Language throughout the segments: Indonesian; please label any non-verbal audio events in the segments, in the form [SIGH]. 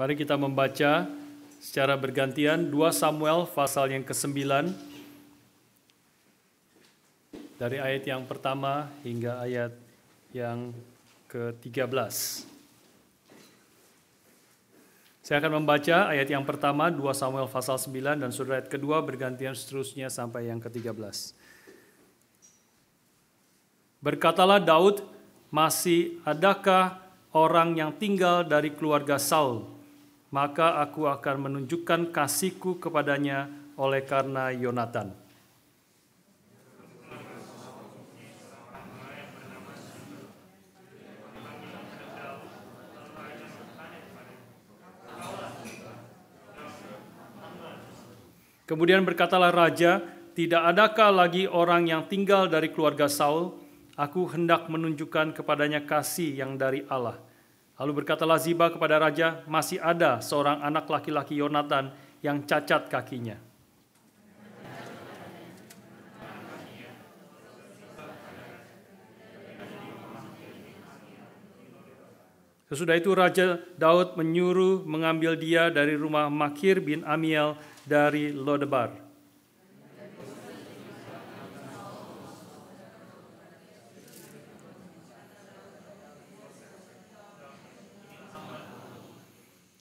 Mari kita membaca secara bergantian 2 Samuel pasal yang ke-9 dari ayat yang pertama hingga ayat yang ke-13. Saya akan membaca ayat yang pertama 2 Samuel pasal 9 dan surat ayat kedua bergantian seterusnya sampai yang ke-13. Berkatalah Daud, masih adakah orang yang tinggal dari keluarga Saul maka aku akan menunjukkan kasihku kepadanya oleh karena Yonatan. Kemudian berkatalah raja, "Tidak adakah lagi orang yang tinggal dari keluarga Saul? Aku hendak menunjukkan kepadanya kasih yang dari Allah." Lalu berkatalah Ziba kepada raja, masih ada seorang anak laki-laki Yonatan yang cacat kakinya. Sesudah itu Raja Daud menyuruh mengambil dia dari rumah Makir bin Amiel dari Lodebar.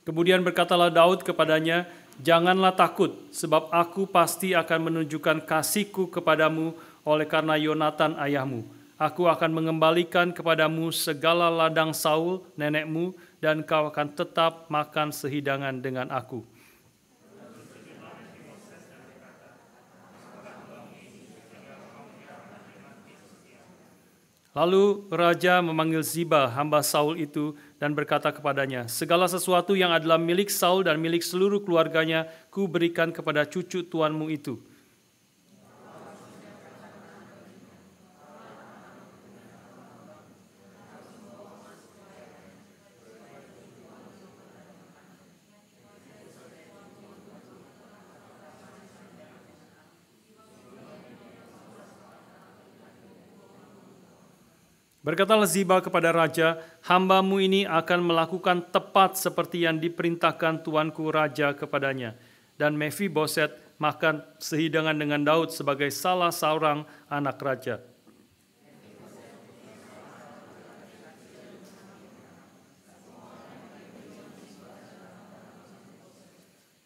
Kemudian berkatalah Daud kepadanya, Janganlah takut, sebab aku pasti akan menunjukkan kasihku kepadamu oleh karena Yonatan ayahmu. Aku akan mengembalikan kepadamu segala ladang Saul, nenekmu, dan kau akan tetap makan sehidangan dengan aku.' Lalu raja memanggil Ziba, hamba Saul itu, dan berkata kepadanya, Segala sesuatu yang adalah milik Saul dan milik seluruh keluarganya, ku berikan kepada cucu tuanmu itu. Berkatalah Ziba kepada raja, "Hambamu ini akan melakukan tepat seperti yang diperintahkan tuanku raja kepadanya." Dan Boset makan sehidangan dengan Daud sebagai salah seorang anak raja.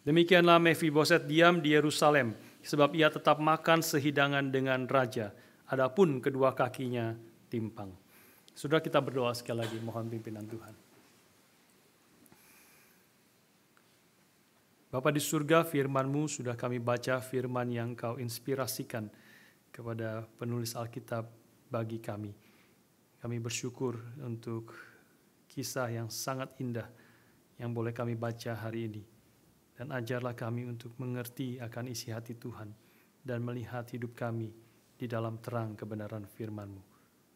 Demikianlah Boset diam di Yerusalem, sebab ia tetap makan sehidangan dengan raja. Adapun kedua kakinya timpang. Sudah kita berdoa sekali lagi, mohon pimpinan Tuhan. Bapa di surga, FirmanMu sudah kami baca firman yang Kau inspirasikan kepada penulis Alkitab bagi kami. Kami bersyukur untuk kisah yang sangat indah yang boleh kami baca hari ini. Dan ajarlah kami untuk mengerti akan isi hati Tuhan dan melihat hidup kami di dalam terang kebenaran firman-Mu.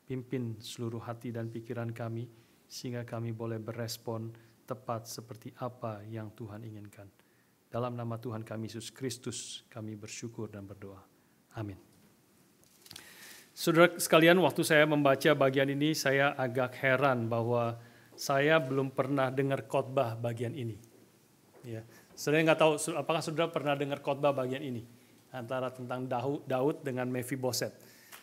Pimpin seluruh hati dan pikiran kami, sehingga kami boleh berespon tepat seperti apa yang Tuhan inginkan. Dalam nama Tuhan kami Yesus Kristus, kami bersyukur dan berdoa. Amin. Saudara sekalian, waktu saya membaca bagian ini, saya agak heran bahwa saya belum pernah dengar khotbah bagian ini. Ya. Saudara nggak tahu, apakah saudara pernah dengar khotbah bagian ini? Antara tentang Daud dengan Mephiboset.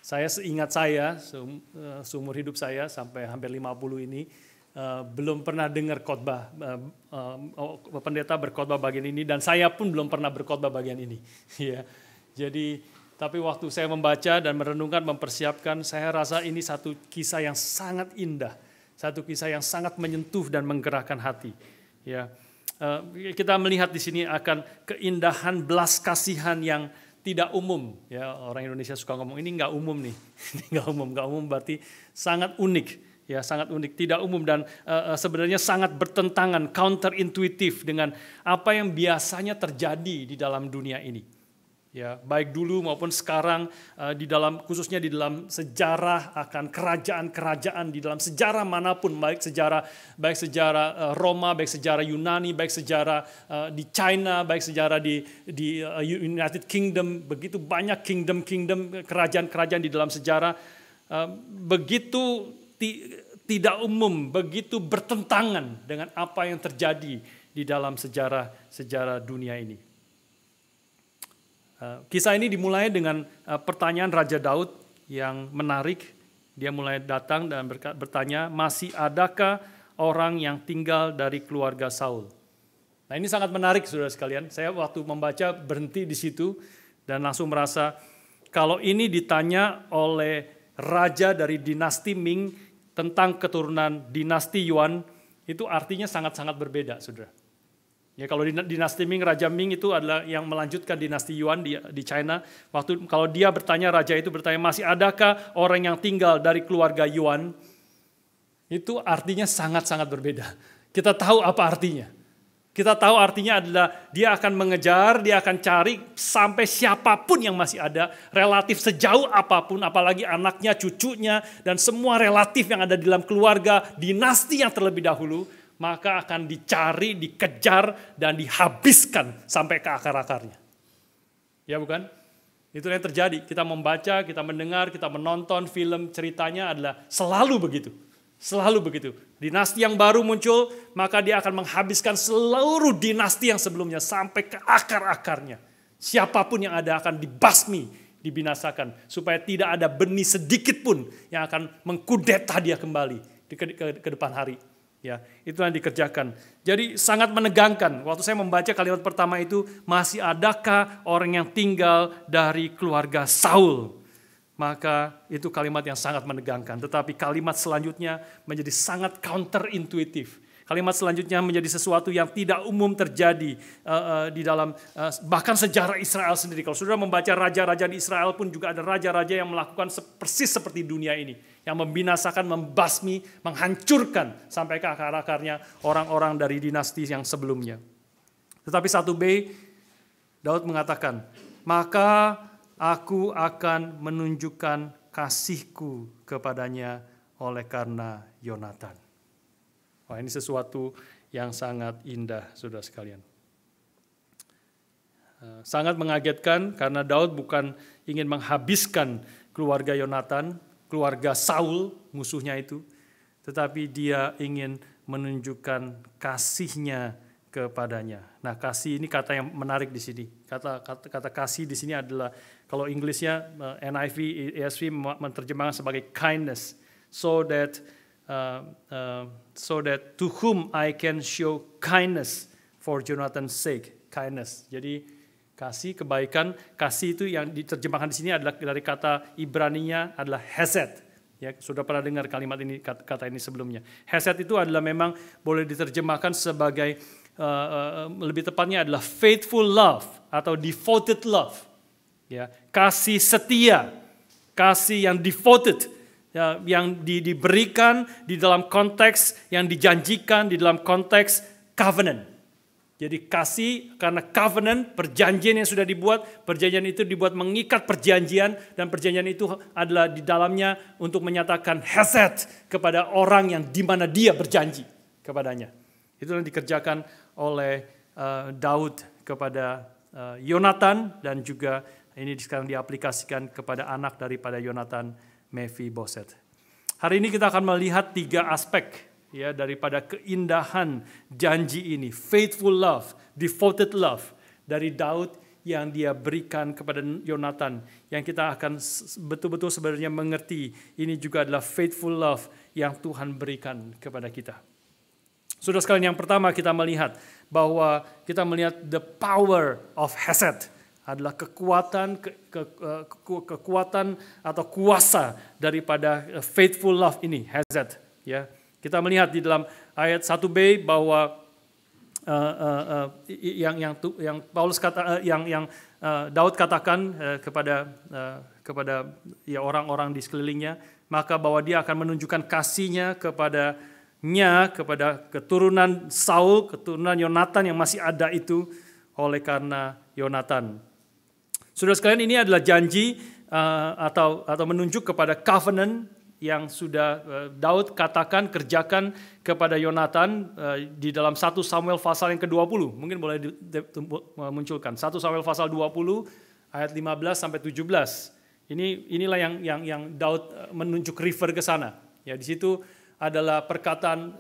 Saya seingat saya, eh, seumur hidup saya sampai hampir 50 ini, Uh, belum pernah dengar khotbah uh, uh, pendeta berkhotbah bagian ini dan saya pun belum pernah berkhotbah bagian ini [LAUGHS] ya jadi tapi waktu saya membaca dan merenungkan mempersiapkan saya rasa ini satu kisah yang sangat indah satu kisah yang sangat menyentuh dan menggerakkan hati ya uh, kita melihat di sini akan keindahan belas kasihan yang tidak umum ya orang Indonesia suka ngomong ini nggak umum nih [LAUGHS] ini nggak umum nggak umum berarti sangat unik ya sangat unik tidak umum dan uh, sebenarnya sangat bertentangan counterintuitif dengan apa yang biasanya terjadi di dalam dunia ini ya baik dulu maupun sekarang uh, di dalam khususnya di dalam sejarah akan kerajaan-kerajaan di dalam sejarah manapun baik sejarah baik sejarah uh, Roma baik sejarah Yunani baik sejarah uh, di China baik sejarah di di uh, United Kingdom begitu banyak kingdom-kingdom kerajaan-kerajaan di dalam sejarah uh, begitu ti, tidak umum begitu bertentangan dengan apa yang terjadi di dalam sejarah sejarah dunia ini Eh, kisah ini dimulai dengan eh, pertanyaan Raja Daud yang menarik. Dia mulai datang dan bertanya, masih adakah orang yang tinggal dari keluarga Saul? Nah ini sangat menarik saudara sekalian. Saya waktu membaca berhenti di situ dan langsung merasa kalau ini ditanya oleh raja dari dinasti Ming tentang keturunan dinasti Yuan, itu artinya sangat-sangat berbeda saudara. Ya kalau dinasti Ming, Raja Ming itu adalah yang melanjutkan dinasti Yuan di, di China. Waktu kalau dia bertanya raja itu bertanya masih adakah orang yang tinggal dari keluarga Yuan? Itu artinya sangat-sangat berbeda. Kita tahu apa artinya. Kita tahu artinya adalah dia akan mengejar, dia akan cari sampai siapapun yang masih ada, relatif sejauh apapun, apalagi anaknya, cucunya, dan semua relatif yang ada di dalam keluarga, dinasti yang terlebih dahulu maka akan dicari, dikejar, dan dihabiskan sampai ke akar-akarnya. Ya bukan? Itu yang terjadi. Kita membaca, kita mendengar, kita menonton film ceritanya adalah selalu begitu. Selalu begitu. Dinasti yang baru muncul, maka dia akan menghabiskan seluruh dinasti yang sebelumnya sampai ke akar-akarnya. Siapapun yang ada akan dibasmi, dibinasakan supaya tidak ada benih sedikit pun yang akan mengkudeta dia kembali ke, ke depan hari. Ya, itu yang dikerjakan. Jadi sangat menegangkan. Waktu saya membaca kalimat pertama itu, masih adakah orang yang tinggal dari keluarga Saul? Maka itu kalimat yang sangat menegangkan. Tetapi kalimat selanjutnya menjadi sangat counterintuitif. Kalimat selanjutnya menjadi sesuatu yang tidak umum terjadi uh, uh, di dalam uh, bahkan sejarah Israel sendiri. Kalau saudara membaca raja-raja di Israel pun juga ada raja-raja yang melakukan persis seperti dunia ini yang membinasakan, membasmi, menghancurkan sampai ke akar-akarnya orang-orang dari dinasti yang sebelumnya. Tetapi satu b Daud mengatakan, maka aku akan menunjukkan kasihku kepadanya oleh karena Yonatan. Wah ini sesuatu yang sangat indah saudara sekalian. Eh, sangat mengagetkan karena Daud bukan ingin menghabiskan keluarga Yonatan, keluarga Saul, musuhnya itu, tetapi dia ingin menunjukkan kasihnya kepadanya. Nah, kasih ini kata yang menarik di sini. Kata kata, kata kasih di sini adalah kalau Inggrisnya eh, NIV ESV menerjemahkan sebagai kindness so that uh, uh, so that to whom I can show kindness for Jonathan's sake. Kindness. Jadi Kasih, kebaikan, kasih itu yang diterjemahkan di sini adalah dari kata Ibraninya adalah hesed. Ya, sudah pernah dengar kalimat ini kata ini sebelumnya. Hesed itu adalah memang boleh diterjemahkan sebagai uh, uh, lebih tepatnya adalah faithful love atau devoted love. Ya, kasih setia, kasih yang devoted, ya, yang di, diberikan di dalam konteks yang dijanjikan di dalam konteks covenant. Jadi kasih karena covenant, perjanjian yang sudah dibuat, perjanjian itu dibuat mengikat perjanjian dan perjanjian itu adalah di dalamnya untuk menyatakan hesed kepada orang yang di mana dia berjanji kepadanya. Itu yang dikerjakan oleh uh, Daud kepada uh, Yonatan dan juga ini sekarang diaplikasikan kepada anak daripada Yonatan Boset. Hari ini kita akan melihat tiga aspek ya daripada keindahan janji ini, faithful love, devoted love dari Daud yang dia berikan kepada Yonatan yang kita akan betul-betul sebenarnya mengerti ini juga adalah faithful love yang Tuhan berikan kepada kita. Sudah sekali yang pertama kita melihat bahwa kita melihat the power of hesed adalah kekuatan ke, ke, eh, ke, kekuatan atau kuasa daripada eh, faithful love ini hesed ya. Kita melihat di dalam ayat 1b bahwa uh, uh, uh, yang yang yang Paulus kata uh, yang yang uh, Daud katakan uh, kepada uh, kepada ya orang-orang di sekelilingnya maka bahwa dia akan menunjukkan kasihnya kepada nya kepada keturunan Saul, keturunan Yonatan yang masih ada itu oleh karena Yonatan. sudah sekalian ini adalah janji uh, atau atau menunjuk kepada covenant yang sudah eh, Daud katakan kerjakan kepada Yonatan eh, di dalam satu Samuel pasal yang ke-20. Mungkin boleh eh, munculkan satu Samuel pasal 20 ayat 15 sampai 17. Ini inilah yang yang yang Daud menunjuk river ke sana. Ya di situ adalah perkataan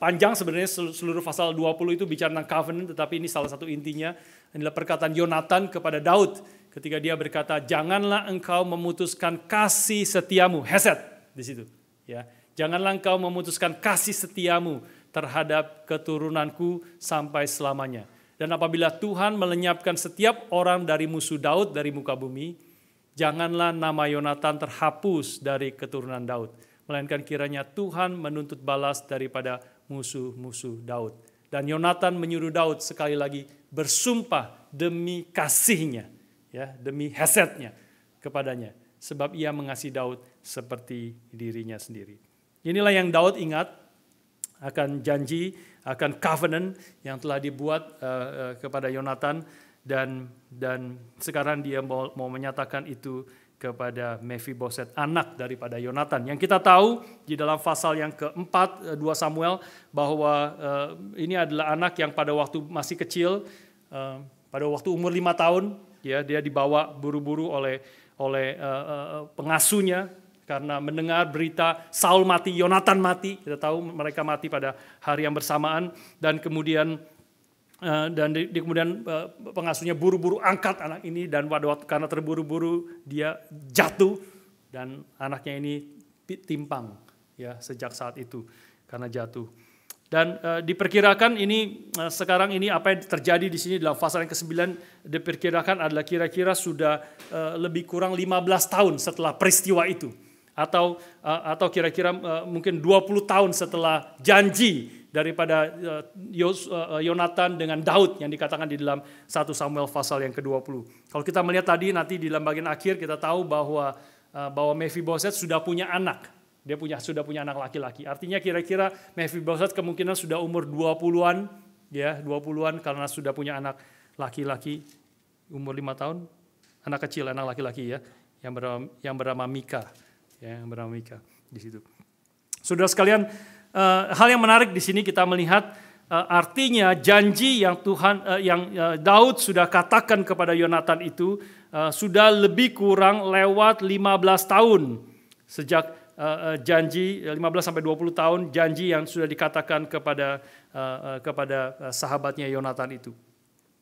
panjang sebenarnya seluruh pasal 20 itu bicara tentang covenant tetapi ini salah satu intinya adalah perkataan Yonatan kepada Daud ketika dia berkata janganlah engkau memutuskan kasih setiamu, hesed di situ. Ya, janganlah engkau memutuskan kasih setiamu terhadap keturunanku sampai selamanya. Dan apabila Tuhan melenyapkan setiap orang dari musuh Daud dari muka bumi, janganlah nama Yonatan terhapus dari keturunan Daud, melainkan kiranya Tuhan menuntut balas daripada musuh-musuh Daud. Dan Yonatan menyuruh Daud sekali lagi bersumpah demi kasihnya, ya, demi hesetnya kepadanya sebab ia mengasihi Daud seperti dirinya sendiri. Inilah yang Daud ingat akan janji, akan covenant yang telah dibuat uh, uh, kepada Yonatan dan dan sekarang dia mau, mau menyatakan itu kepada Mephiboset anak daripada Yonatan. Yang kita tahu di dalam pasal yang keempat eh, dua Samuel bahwa uh, ini adalah anak yang pada waktu masih kecil uh, pada waktu umur lima tahun ya dia dibawa buru-buru oleh oleh uh, uh, pengasuhnya karena mendengar berita Saul mati, Yonatan mati. Kita tahu mereka mati pada hari yang bersamaan dan kemudian Uh, dan di, di kemudian uh, pengasuhnya buru-buru angkat anak ini dan pada waktu karena terburu-buru dia jatuh dan anaknya ini timpang ya sejak saat itu karena jatuh. Dan e, diperkirakan ini e, sekarang ini apa yang terjadi di sini dalam fase yang ke-9 diperkirakan adalah kira-kira sudah e, lebih kurang 15 tahun setelah peristiwa itu atau e, atau kira-kira e, mungkin 20 tahun setelah janji daripada Yonatan dengan Daud yang dikatakan di dalam satu Samuel pasal yang ke-20. Kalau kita melihat tadi nanti di dalam bagian akhir kita tahu bahwa bahwa Mephiboset sudah punya anak dia punya sudah punya anak laki-laki. Artinya kira-kira Mephiboset kemungkinan sudah umur 20-an ya, 20-an karena sudah punya anak laki-laki umur 5 tahun, anak kecil, anak laki-laki ya, yang bernama yang bernama Mika, ya, yang bernama Mika di situ. Sudah sekalian, uh, hal yang menarik di sini kita melihat uh, artinya janji yang Tuhan uh, yang uh, Daud sudah katakan kepada Yonatan itu uh, sudah lebih kurang lewat 15 tahun sejak Eh, eh, janji 15 eh, sampai 20 tahun janji yang sudah dikatakan kepada kepada sahabatnya Yonatan itu.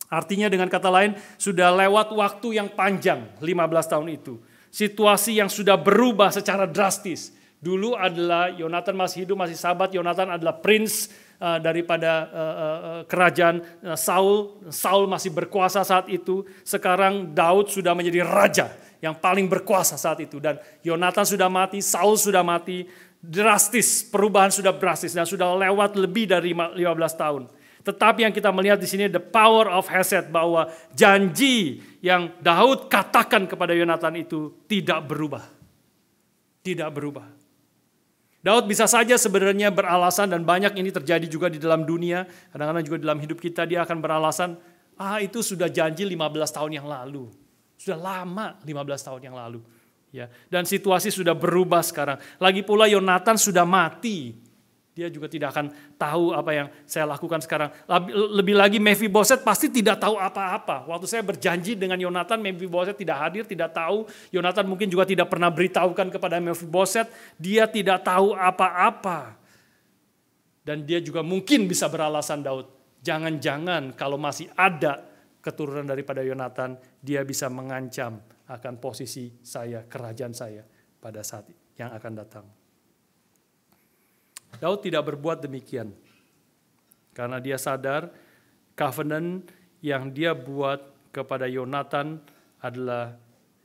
Artinya dengan kata lain sudah lewat waktu yang panjang 15 tahun itu. Situasi yang sudah berubah secara drastis. Dulu adalah Yonatan masih hidup, masih sahabat. Yonatan adalah prince uh, daripada uh, uh, kerajaan Saul. Saul masih berkuasa saat itu. Sekarang Daud sudah menjadi raja yang paling berkuasa saat itu. Dan Yonatan sudah mati, Saul sudah mati, drastis, perubahan sudah drastis dan sudah lewat lebih dari 15 tahun. Tetapi yang kita melihat di sini the power of Hesed bahwa janji yang Daud katakan kepada Yonatan itu tidak berubah. Tidak berubah. Daud bisa saja sebenarnya beralasan dan banyak ini terjadi juga di dalam dunia. Kadang-kadang juga dalam hidup kita dia akan beralasan, ah itu sudah janji 15 tahun yang lalu. Sudah lama 15 tahun yang lalu. Ya, dan situasi sudah berubah sekarang. Lagi pula Yonatan sudah mati. Dia juga tidak akan tahu apa yang saya lakukan sekarang. Lebih lagi Mephiboset pasti tidak tahu apa-apa. Waktu saya berjanji dengan Yonatan, Mephiboset tidak hadir, tidak tahu. Yonatan mungkin juga tidak pernah beritahukan kepada Mephiboset. Dia tidak tahu apa-apa. Dan dia juga mungkin bisa beralasan Daud. Jangan-jangan kalau masih ada keturunan daripada Yonatan, dia bisa mengancam akan posisi saya, kerajaan saya pada saat yang akan datang. Daud tidak berbuat demikian. Karena dia sadar covenant yang dia buat kepada Yonatan adalah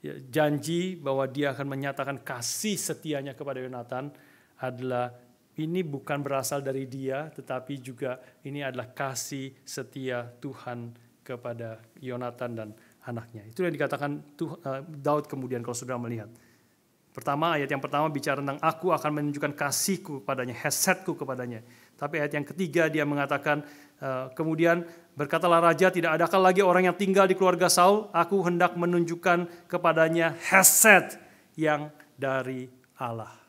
ya, janji bahwa dia akan menyatakan kasih setianya kepada Yonatan adalah ini bukan berasal dari dia tetapi juga ini adalah kasih setia Tuhan kepada Yonatan dan anaknya. Itu yang dikatakan Tuh, uh, Daud kemudian kalau sudah melihat. Pertama ayat yang pertama bicara tentang aku akan menunjukkan kasihku kepadanya, hesetku kepadanya. Tapi ayat yang ketiga dia mengatakan uh, kemudian berkatalah raja tidak adakah lagi orang yang tinggal di keluarga Saul, aku hendak menunjukkan kepadanya heset yang dari Allah.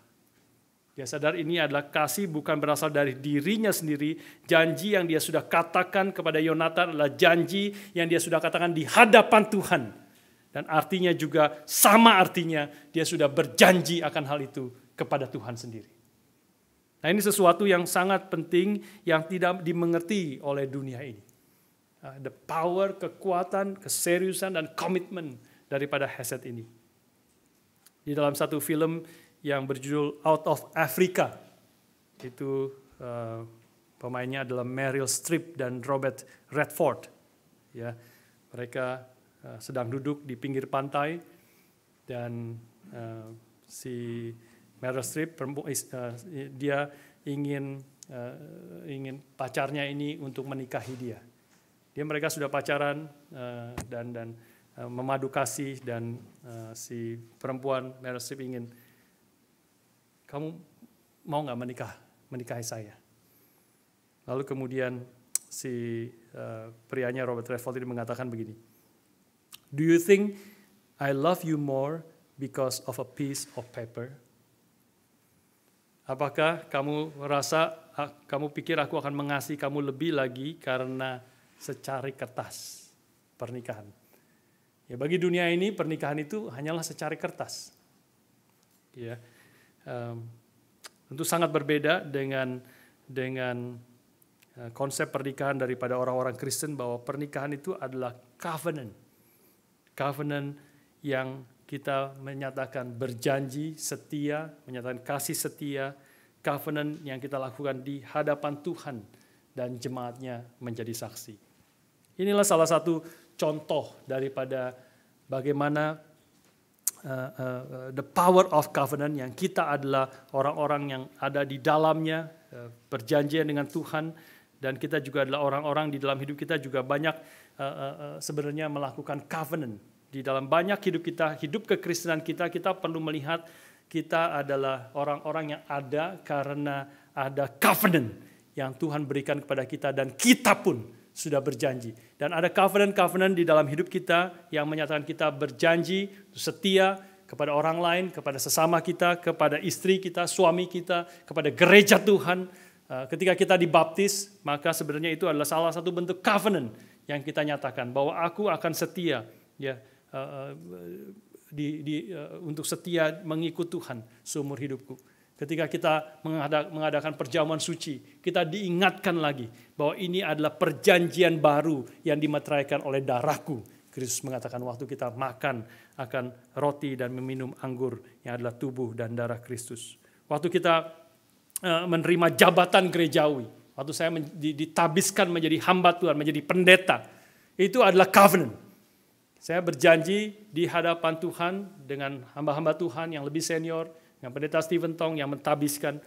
Dia sadar ini adalah kasih bukan berasal dari dirinya sendiri. Janji yang dia sudah katakan kepada Yonatan adalah janji yang dia sudah katakan di hadapan Tuhan. Dan artinya juga sama artinya dia sudah berjanji akan hal itu kepada Tuhan sendiri. Nah ini sesuatu yang sangat penting yang tidak dimengerti oleh dunia ini. Ah, the power, kekuatan, keseriusan, dan komitmen daripada Heset ini. Di dalam satu film yang berjudul Out of Africa. Itu uh, pemainnya adalah Meryl Streep dan Robert Redford. Ya, mereka uh, sedang duduk di pinggir pantai dan uh, si Meryl Streep uh, dia ingin uh, ingin pacarnya ini untuk menikahi dia. Dia mereka sudah pacaran uh, dan dan uh, memadu kasih dan uh, si perempuan Meryl Streep ingin kamu mau nggak menikah menikahi saya? Lalu kemudian si uh, prianya Robert Redford ini mengatakan begini, Do you think I love you more because of a piece of paper? Apakah kamu rasa, ah, kamu pikir aku akan mengasihi kamu lebih lagi karena secari kertas pernikahan? Ya bagi dunia ini pernikahan itu hanyalah secari kertas. Ya um, tentu sangat berbeda dengan dengan eh, konsep pernikahan daripada orang-orang Kristen bahwa pernikahan itu adalah covenant. Covenant yang kita menyatakan berjanji setia, menyatakan kasih setia, covenant yang kita lakukan di hadapan Tuhan dan jemaatnya menjadi saksi. Inilah salah satu contoh daripada bagaimana uh, the power of covenant yang kita adalah orang-orang yang ada di dalamnya uh, perjanjian dengan Tuhan dan kita juga adalah orang-orang di dalam hidup kita juga banyak uh, uh, sebenarnya melakukan covenant di dalam banyak hidup kita hidup kekristenan kita kita perlu melihat kita adalah orang-orang yang ada karena ada covenant yang Tuhan berikan kepada kita dan kita pun sudah berjanji. Dan ada covenant-covenant di dalam hidup kita yang menyatakan kita berjanji, setia kepada orang lain, kepada sesama kita, kepada istri kita, suami kita, kepada gereja Tuhan. Eh, ketika kita dibaptis, maka sebenarnya itu adalah salah satu bentuk covenant yang kita nyatakan bahwa aku akan setia ya eh, eh, di, di, untuk setia mengikut Tuhan seumur hidupku ketika kita mengadakan perjamuan suci, kita diingatkan lagi bahwa ini adalah perjanjian baru yang dimeteraikan oleh darahku. Kristus mengatakan waktu kita makan akan roti dan meminum anggur yang adalah tubuh dan darah Kristus. Waktu kita eh, menerima jabatan gerejawi, waktu saya ditabiskan menjadi hamba Tuhan, menjadi pendeta, itu adalah covenant. Saya berjanji di hadapan Tuhan dengan hamba-hamba Tuhan yang lebih senior, yang pendeta Stephen Tong yang mentabiskan,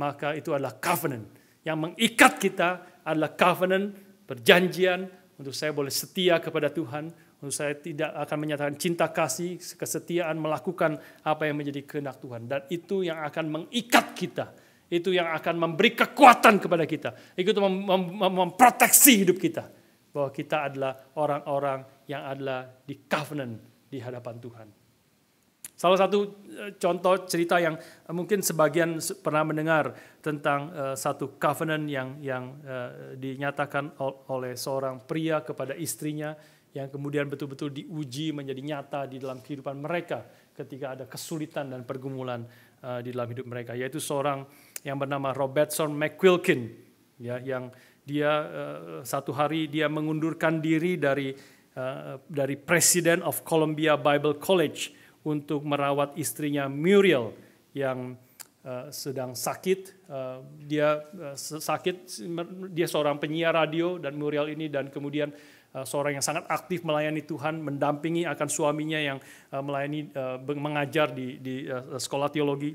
maka itu adalah covenant. Yang mengikat kita adalah covenant, perjanjian, untuk saya boleh setia kepada Tuhan, untuk saya tidak akan menyatakan cinta kasih, kesetiaan melakukan apa yang menjadi kehendak Tuhan. Dan itu yang akan mengikat kita, itu yang akan memberi kekuatan kepada kita, itu mem mem mem memproteksi hidup kita. Bahwa kita adalah orang-orang yang adalah di covenant di hadapan Tuhan. Salah satu e, contoh cerita yang e, mungkin sebagian pernah mendengar tentang e, satu covenant yang yang dinyatakan oleh seorang pria kepada istrinya yang kemudian betul-betul diuji menjadi nyata di dalam kehidupan mereka ketika ada kesulitan dan pergumulan di dalam hidup mereka yaitu seorang yang bernama Robertson McQuilkin ya yang dia satu hari dia mengundurkan diri dari uh, dari President of Columbia Bible College untuk merawat istrinya Muriel yang uh, sedang sakit. Uh, dia uh, sakit, dia seorang penyiar radio dan Muriel ini dan kemudian seorang yang sangat aktif melayani Tuhan, mendampingi akan suaminya yang melayani mengajar di, di sekolah teologi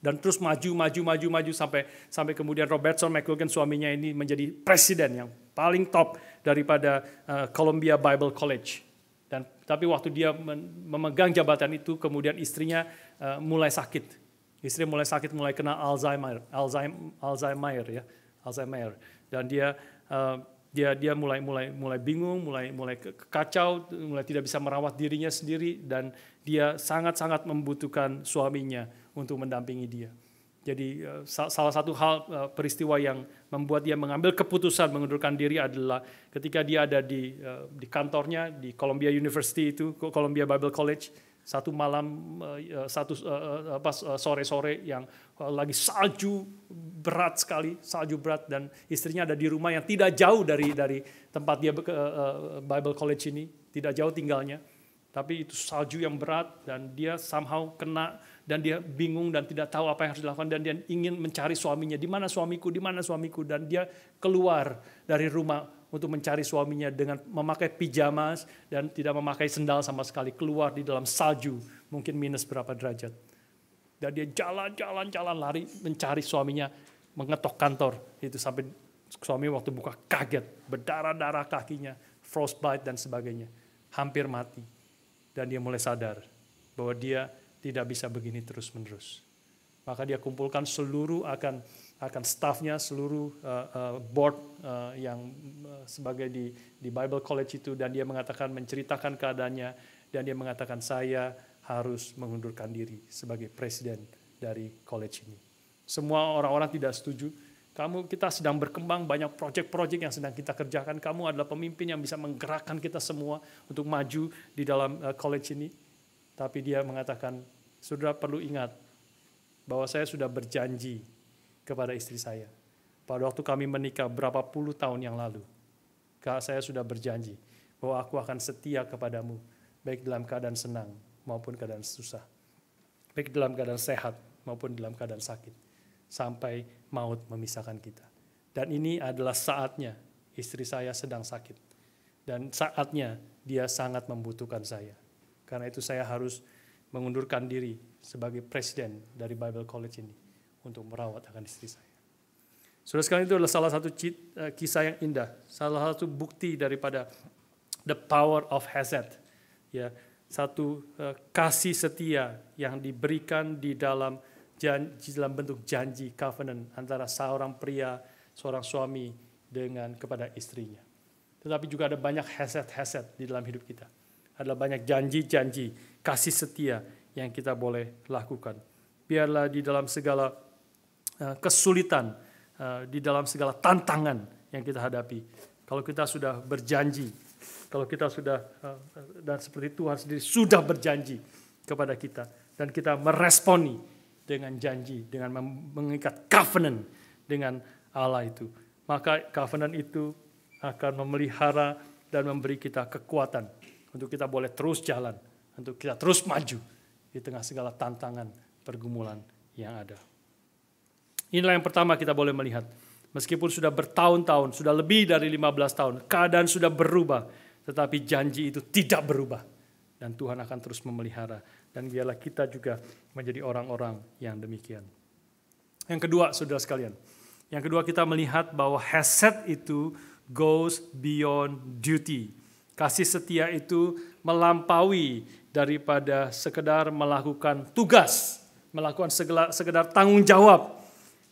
dan terus maju maju maju maju sampai sampai kemudian Robertson McGuigan suaminya ini menjadi presiden yang paling top daripada Columbia Bible College dan tapi waktu dia memegang jabatan itu, kemudian istrinya uh, mulai sakit. Istri mulai sakit, mulai kena Alzheimer, Alzheimer, Alzheimer ya, Alzheimer. Dan dia uh, dia dia mulai mulai mulai bingung, mulai mulai kacau, mulai tidak bisa merawat dirinya sendiri dan dia sangat sangat membutuhkan suaminya untuk mendampingi dia. Jadi eh, salah satu hal eh, peristiwa yang membuat dia mengambil keputusan mengundurkan diri adalah ketika dia ada di eh, di kantornya di Columbia University itu Columbia Bible College satu malam satu apa sore-sore yang lagi salju berat sekali salju berat dan istrinya ada di rumah yang tidak jauh dari dari tempat dia Bible College ini tidak jauh tinggalnya tapi itu salju yang berat dan dia somehow kena dan dia bingung dan tidak tahu apa yang harus dilakukan dan dia ingin mencari suaminya di mana suamiku di mana suamiku dan dia keluar dari rumah untuk mencari suaminya dengan memakai pijamas dan tidak memakai sendal sama sekali keluar di dalam salju mungkin minus berapa derajat dan dia jalan jalan jalan lari mencari suaminya mengetok kantor itu sampai suami waktu buka kaget berdarah darah kakinya frostbite dan sebagainya hampir mati dan dia mulai sadar bahwa dia tidak bisa begini terus-menerus. Maka dia kumpulkan seluruh akan akan stafnya seluruh uh, uh, board uh, yang uh, sebagai di di Bible College itu dan dia mengatakan menceritakan keadaannya dan dia mengatakan saya harus mengundurkan diri sebagai presiden dari college ini. Semua orang-orang tidak setuju. Kamu kita sedang berkembang banyak proyek-proyek yang sedang kita kerjakan. Kamu adalah pemimpin yang bisa menggerakkan kita semua untuk maju di dalam college ini tapi dia mengatakan, saudara perlu ingat bahwa saya sudah berjanji kepada istri saya. Pada waktu kami menikah berapa puluh tahun yang lalu, saya sudah berjanji bahwa aku akan setia kepadamu, baik dalam keadaan senang maupun keadaan susah, baik dalam keadaan sehat maupun dalam keadaan sakit, sampai maut memisahkan kita. Dan ini adalah saatnya istri saya sedang sakit. Dan saatnya dia sangat membutuhkan saya. Karena itu saya harus mengundurkan diri sebagai presiden dari Bible College ini untuk merawat akan istri saya. Sudah sekali itu adalah salah satu eh, kisah yang indah, salah satu bukti daripada the power of hazard, ya satu eh, kasih setia yang diberikan di dalam janji, dalam bentuk janji covenant antara seorang pria, seorang suami dengan kepada istrinya. Tetapi juga ada banyak hazard-hazard di dalam hidup kita adalah banyak janji-janji kasih setia yang kita boleh lakukan. Biarlah di dalam segala eh, kesulitan, eh, di dalam segala tantangan yang kita hadapi, kalau kita sudah berjanji, kalau kita sudah eh, dan seperti Tuhan sendiri sudah berjanji kepada kita dan kita meresponi dengan janji, dengan mengikat covenant dengan Allah itu, maka covenant itu akan memelihara dan memberi kita kekuatan untuk kita boleh terus jalan, untuk kita terus maju di tengah segala tantangan pergumulan yang ada. Inilah yang pertama kita boleh melihat. Meskipun sudah bertahun-tahun, sudah lebih dari 15 tahun, keadaan sudah berubah, tetapi janji itu tidak berubah. Dan Tuhan akan terus memelihara. Dan biarlah kita juga menjadi orang-orang yang demikian. Yang kedua, saudara sekalian. Yang kedua kita melihat bahwa hesed itu goes beyond duty. Kasih setia itu melampaui daripada sekedar melakukan tugas, melakukan segala, sekedar tanggung jawab.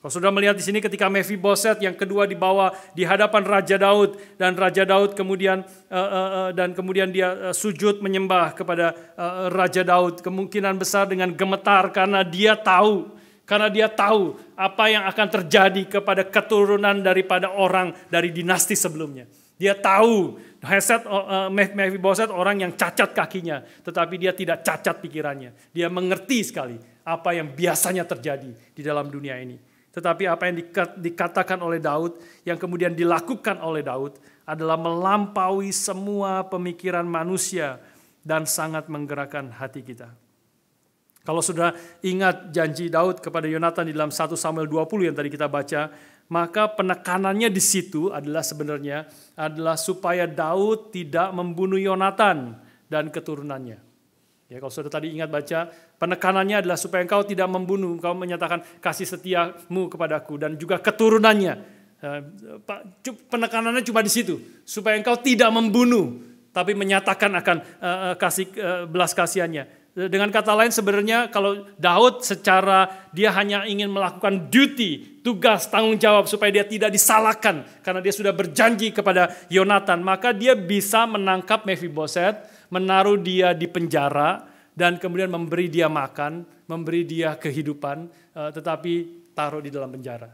Kalau sudah melihat di sini ketika Mevi Boset yang kedua dibawa di hadapan Raja Daud dan Raja Daud kemudian uh, uh, uh, dan kemudian dia sujud menyembah kepada uh, Raja Daud kemungkinan besar dengan gemetar karena dia tahu karena dia tahu apa yang akan terjadi kepada keturunan daripada orang dari dinasti sebelumnya. Dia tahu Heset, uh, Mephiboset orang yang cacat kakinya, tetapi dia tidak cacat pikirannya. Dia mengerti sekali apa yang biasanya terjadi di dalam dunia ini. Tetapi apa yang dikatakan oleh Daud, yang kemudian dilakukan oleh Daud adalah melampaui semua pemikiran manusia dan sangat menggerakkan hati kita. Kalau sudah ingat janji Daud kepada Yonatan di dalam 1 Samuel 20 yang tadi kita baca, maka penekanannya di situ adalah sebenarnya adalah supaya Daud tidak membunuh Yonatan dan keturunannya. Ya, kalau sudah tadi ingat baca, penekanannya adalah supaya engkau tidak membunuh, engkau menyatakan kasih setiamu kepadaku dan juga keturunannya. Eh, penekanannya cuma di situ, supaya engkau tidak membunuh, tapi menyatakan akan eh, eh, kasih belas kasihannya dengan kata lain sebenarnya kalau Daud secara dia hanya ingin melakukan duty, tugas, tanggung jawab supaya dia tidak disalahkan karena dia sudah berjanji kepada Yonatan, maka dia bisa menangkap Mephiboset, menaruh dia di penjara dan kemudian memberi dia makan, memberi dia kehidupan, eh, tetapi taruh di dalam penjara.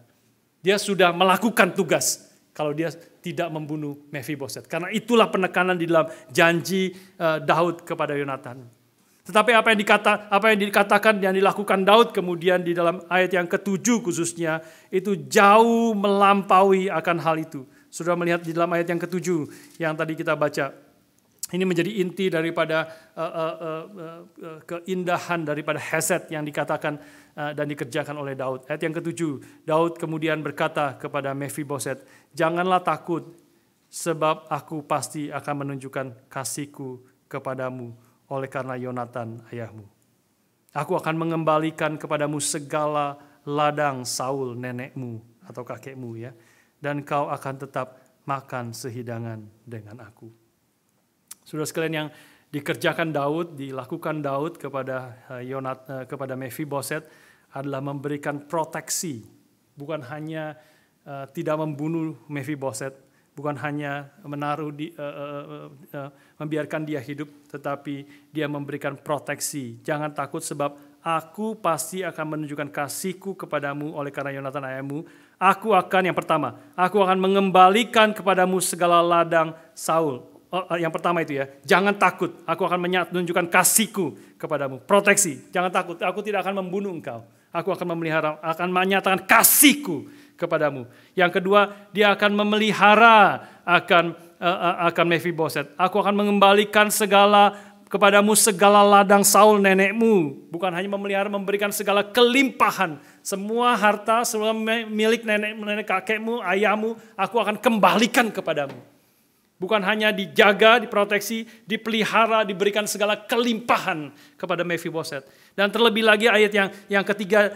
Dia sudah melakukan tugas kalau dia tidak membunuh Mephiboset. Karena itulah penekanan di dalam janji eh, Daud kepada Yonatan. Tetapi apa yang dikata apa yang dikatakan yang dilakukan Daud kemudian di dalam ayat yang ketujuh khususnya itu jauh melampaui akan hal itu. Sudah melihat di dalam ayat yang ketujuh yang tadi kita baca. Ini menjadi inti daripada uh, uh, uh, uh, keindahan daripada heset yang dikatakan uh, dan dikerjakan oleh Daud. Ayat yang ketujuh, Daud kemudian berkata kepada Mephiboset, "Janganlah takut, sebab aku pasti akan menunjukkan kasihku kepadamu." oleh karena Yonatan ayahmu. Aku akan mengembalikan kepadamu segala ladang Saul nenekmu atau kakekmu ya. Dan kau akan tetap makan sehidangan dengan aku. Sudah sekalian yang dikerjakan Daud, dilakukan Daud kepada eh, Yonat, eh, kepada Mephiboset adalah memberikan proteksi, bukan hanya uh, tidak membunuh Mephiboset, bukan hanya menaruh di, uh, uh, uh, membiarkan dia hidup tetapi dia memberikan proteksi jangan takut sebab aku pasti akan menunjukkan kasihku kepadamu oleh karena Yonatan ayahmu aku akan yang pertama aku akan mengembalikan kepadamu segala ladang Saul oh, eh, yang pertama itu ya jangan takut aku akan menunjukkan kasihku kepadamu proteksi jangan takut aku tidak akan membunuh engkau aku akan memelihara akan menyatakan kasihku kepadamu. Yang kedua, dia akan memelihara akan uh, akan Mephiboset. Aku akan mengembalikan segala kepadamu segala ladang Saul nenekmu, bukan hanya memelihara memberikan segala kelimpahan, semua harta semua milik nenek nenek kakekmu, ayahmu, aku akan kembalikan kepadamu. Bukan hanya dijaga, diproteksi, dipelihara, diberikan segala kelimpahan kepada Mephiboset dan terlebih lagi ayat yang yang ketiga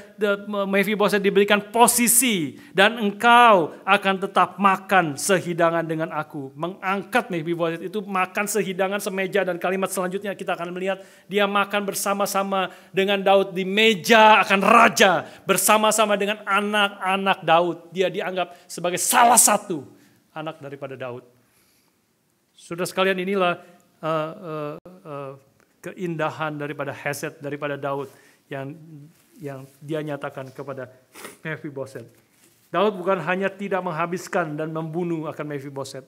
Mephiboset diberikan posisi dan engkau akan tetap makan sehidangan dengan aku. Mengangkat Mephiboset itu makan sehidangan semeja dan kalimat selanjutnya kita akan melihat dia makan bersama-sama dengan Daud di meja akan raja bersama-sama dengan anak-anak Daud. Dia dianggap sebagai salah satu anak daripada Daud. Sudah sekalian inilah uh, uh, uh, keindahan daripada heset daripada Daud yang yang dia nyatakan kepada Mephiboset. Daud bukan hanya tidak menghabiskan dan membunuh akan Mephiboset,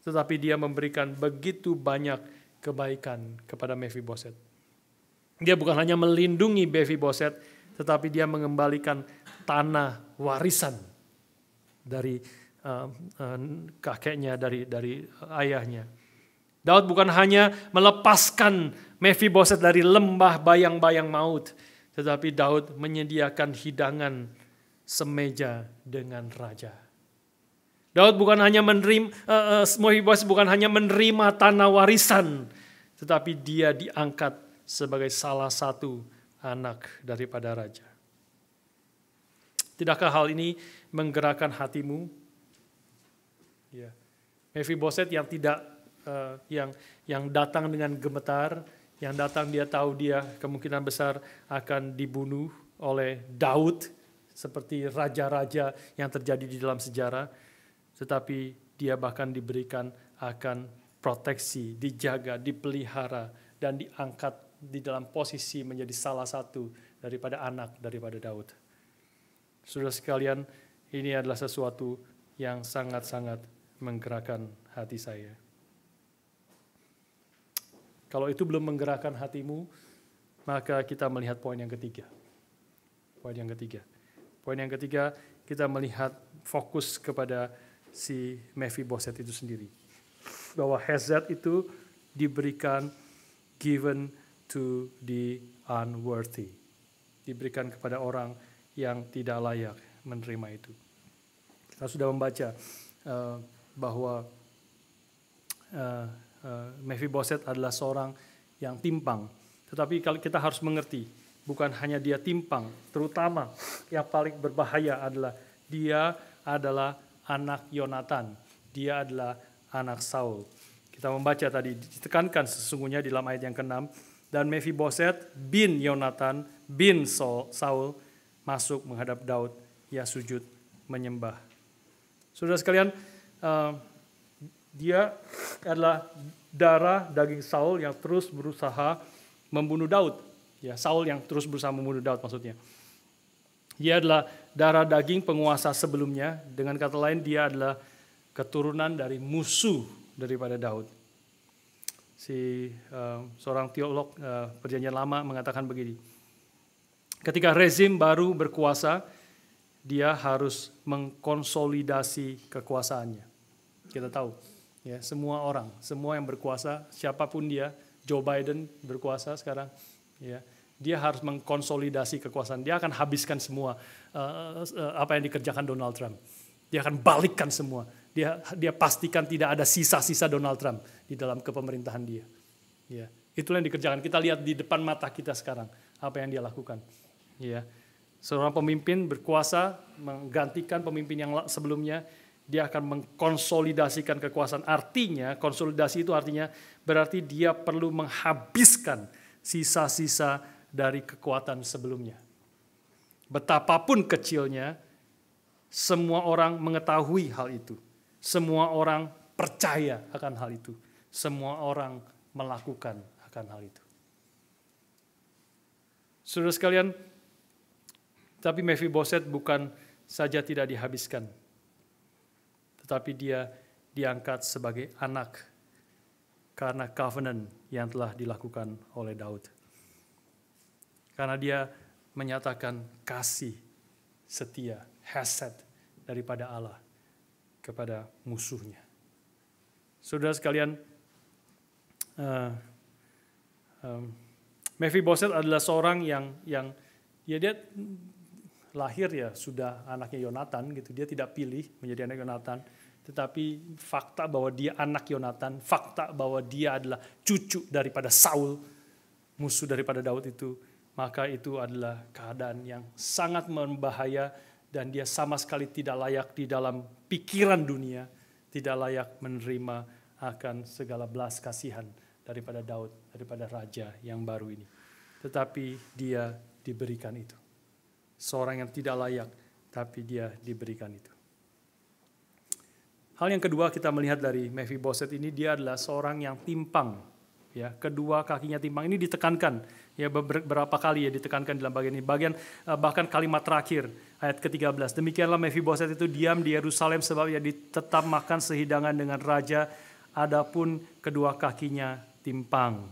tetapi dia memberikan begitu banyak kebaikan kepada Mephiboset. Dia bukan hanya melindungi Mephiboset, tetapi dia mengembalikan tanah warisan dari uh, uh, kakeknya, dari dari uh, ayahnya. Daud bukan hanya melepaskan Mephiboset dari lembah bayang-bayang maut. Tetapi Daud menyediakan hidangan semeja dengan raja. Daud bukan hanya menerima, uh, eh, uh, eh, Mephiboset bukan hanya menerima tanah warisan, tetapi dia diangkat sebagai salah satu anak daripada raja. Tidakkah hal ini menggerakkan hatimu? Ya. Mephiboset yang tidak uh, yang yang datang dengan gemetar, yang datang dia tahu dia kemungkinan besar akan dibunuh oleh Daud seperti raja-raja yang terjadi di dalam sejarah tetapi dia bahkan diberikan akan proteksi, dijaga, dipelihara dan diangkat di dalam posisi menjadi salah satu daripada anak daripada Daud. Sudah sekalian, ini adalah sesuatu yang sangat-sangat menggerakkan hati saya. Kalau itu belum menggerakkan hatimu, maka kita melihat poin yang ketiga. Poin yang ketiga. Poin yang ketiga, kita melihat fokus kepada si Mephiboset itu sendiri. Bahwa Hazard itu diberikan given to the unworthy. Diberikan kepada orang yang tidak layak menerima itu. Kita sudah membaca uh, bahwa uh, Eh, Mephiboset adalah seorang yang timpang. Tetapi kalau kita harus mengerti, bukan hanya dia timpang, terutama yang paling berbahaya adalah dia adalah anak Yonatan, dia adalah anak Saul. Kita membaca tadi ditekankan sesungguhnya di dalam ayat yang ke-6 dan Mephiboset bin Yonatan bin Saul masuk menghadap Daud, ia sujud menyembah. Saudara sekalian, uh, dia adalah darah daging Saul yang terus berusaha membunuh Daud. Ya, Saul yang terus berusaha membunuh Daud maksudnya. Dia adalah darah daging penguasa sebelumnya. Dengan kata lain dia adalah keturunan dari musuh daripada Daud. Si uh, seorang teolog uh, perjanjian lama mengatakan begini. Ketika rezim baru berkuasa, dia harus mengkonsolidasi kekuasaannya. Kita tahu ya semua orang semua yang berkuasa siapapun dia Joe Biden berkuasa sekarang ya dia harus mengkonsolidasi kekuasaan dia akan habiskan semua uh, uh, apa yang dikerjakan Donald Trump dia akan balikkan semua dia dia pastikan tidak ada sisa-sisa Donald Trump di dalam kepemerintahan dia ya itulah yang dikerjakan kita lihat di depan mata kita sekarang apa yang dia lakukan ya seorang pemimpin berkuasa menggantikan pemimpin yang sebelumnya dia akan mengkonsolidasikan kekuasaan. Artinya, konsolidasi itu artinya berarti dia perlu menghabiskan sisa-sisa dari kekuatan sebelumnya. Betapapun kecilnya, semua orang mengetahui hal itu. Semua orang percaya akan hal itu. Semua orang melakukan akan hal itu. Sudah sekalian, tapi Mephiboset bukan saja tidak dihabiskan, tetapi dia diangkat sebagai anak karena covenant yang telah dilakukan oleh Daud. Karena dia menyatakan kasih, setia, hasad daripada Allah kepada musuhnya. Saudara sekalian, uh, um, adalah seorang yang yang ya dia lahir ya sudah anaknya Yonatan gitu dia tidak pilih menjadi anak Yonatan tetapi fakta bahwa dia anak Yonatan, fakta bahwa dia adalah cucu daripada Saul, musuh daripada Daud itu, maka itu adalah keadaan yang sangat membahaya dan dia sama sekali tidak layak di dalam pikiran dunia, tidak layak menerima akan segala belas kasihan daripada Daud, daripada raja yang baru ini. Tetapi dia diberikan itu. Seorang yang tidak layak, tapi dia diberikan itu. Hal yang kedua kita melihat dari Mephiboset ini dia adalah seorang yang timpang. Ya, kedua kakinya timpang ini ditekankan ya beberapa kali ya ditekankan dalam bagian ini. Bagian eh, bahkan kalimat terakhir ayat ke-13. Demikianlah Mephiboset itu diam di Yerusalem sebab ia tetap makan sehidangan dengan raja adapun kedua kakinya timpang.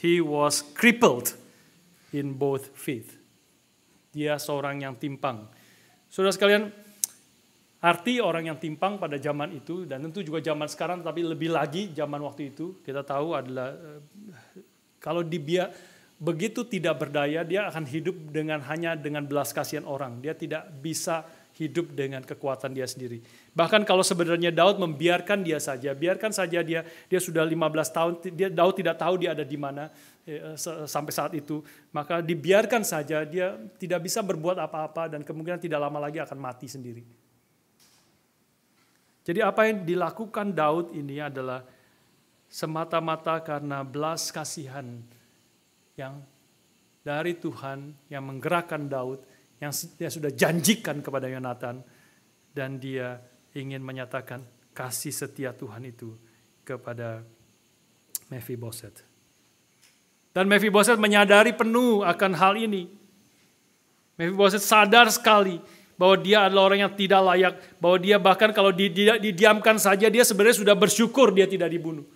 He was crippled in both feet. Dia seorang yang timpang. Saudara sekalian, Arti orang yang timpang pada zaman itu dan tentu juga zaman sekarang tapi lebih lagi zaman waktu itu kita tahu adalah eh, kalau dia begitu tidak berdaya dia akan hidup dengan hanya dengan belas kasihan orang. Dia tidak bisa hidup dengan kekuatan dia sendiri. Bahkan kalau sebenarnya Daud membiarkan dia saja, biarkan saja dia dia sudah 15 tahun dia Daud tidak tahu dia ada di mana eh, eh, sampai saat itu, maka dibiarkan saja dia tidak bisa berbuat apa-apa dan kemungkinan tidak lama lagi akan mati sendiri. Jadi apa yang dilakukan Daud ini adalah semata-mata karena belas kasihan yang dari Tuhan yang menggerakkan Daud yang dia sudah janjikan kepada Yonatan dan dia ingin menyatakan kasih setia Tuhan itu kepada Mephiboset. Dan Mephiboset menyadari penuh akan hal ini. Mephiboset sadar sekali bahwa dia adalah orang yang tidak layak, bahwa dia bahkan kalau didiamkan saja dia sebenarnya sudah bersyukur dia tidak dibunuh.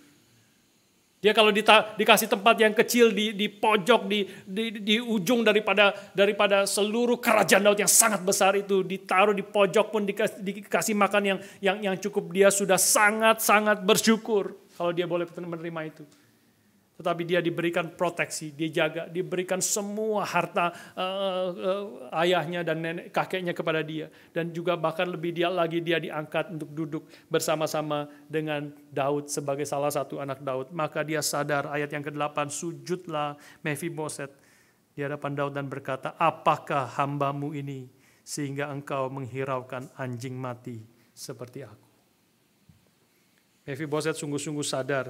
Dia kalau dikasih tempat yang kecil di, di pojok di, di, di ujung daripada daripada seluruh kerajaan laut yang sangat besar itu ditaruh di pojok pun dikasih, dikasih makan yang yang yang cukup dia sudah sangat sangat bersyukur kalau dia boleh menerima itu tetapi dia diberikan proteksi, dia jaga, diberikan semua harta uh, uh, ayahnya dan nenek kakeknya kepada dia dan juga bahkan lebih dia lagi dia diangkat untuk duduk bersama-sama dengan Daud sebagai salah satu anak Daud. Maka dia sadar ayat yang ke-8 sujudlah Mephiboset di hadapan Daud dan berkata, "Apakah hambamu ini sehingga engkau menghiraukan anjing mati seperti aku?" Mephiboset sungguh-sungguh sadar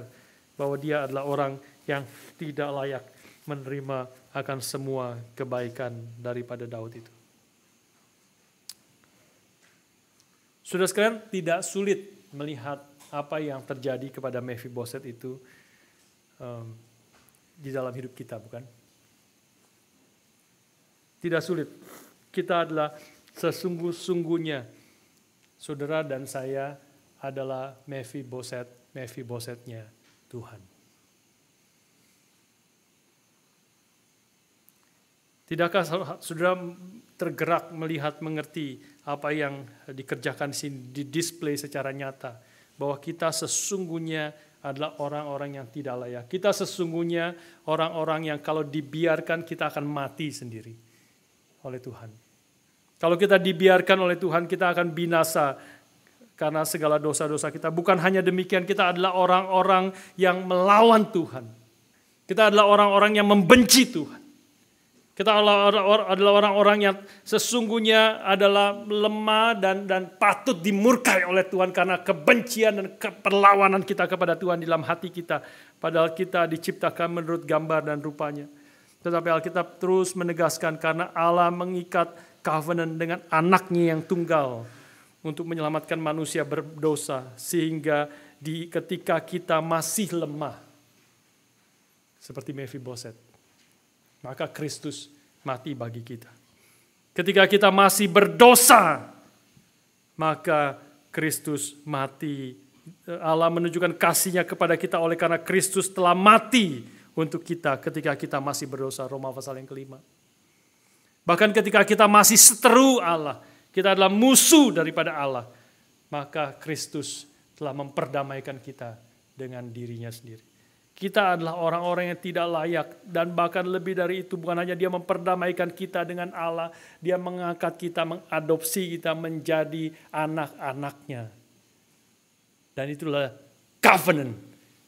bahwa dia adalah orang yang tidak layak menerima akan semua kebaikan daripada Daud itu. Sudah sekalian tidak sulit melihat apa yang terjadi kepada Mephiboset itu um, di dalam hidup kita, bukan? Tidak sulit. Kita adalah sesungguh-sungguhnya saudara dan saya adalah Mephiboset, Mephibosetnya Tuhan. Tidakkah saudara tergerak melihat, mengerti apa yang dikerjakan di sini, display secara nyata. Bahwa kita sesungguhnya adalah orang-orang yang tidak layak. Kita sesungguhnya orang-orang yang kalau dibiarkan kita akan mati sendiri oleh Tuhan. Kalau kita dibiarkan oleh Tuhan kita akan binasa karena segala dosa-dosa kita. Bukan hanya demikian, kita adalah orang-orang yang melawan Tuhan. Kita adalah orang-orang yang membenci Tuhan. Kita adalah orang-orang yang sesungguhnya adalah lemah dan dan patut dimurkai oleh Tuhan karena kebencian dan keperlawanan kita kepada Tuhan di dalam hati kita. Padahal kita diciptakan menurut gambar dan rupanya. Tetapi Alkitab terus menegaskan karena Allah mengikat covenant dengan anaknya yang tunggal untuk menyelamatkan manusia berdosa sehingga di ketika kita masih lemah seperti Mephiboset maka Kristus mati bagi kita. Ketika kita masih berdosa, maka Kristus mati. Allah menunjukkan kasihnya kepada kita oleh karena Kristus telah mati untuk kita ketika kita masih berdosa. Roma pasal yang kelima. Bahkan ketika kita masih seteru Allah, kita adalah musuh daripada Allah, maka Kristus telah memperdamaikan kita dengan dirinya sendiri. Kita adalah orang-orang yang tidak layak dan bahkan lebih dari itu bukan hanya dia memperdamaikan kita dengan Allah, dia mengangkat kita, mengadopsi kita menjadi anak-anaknya. Dan itulah covenant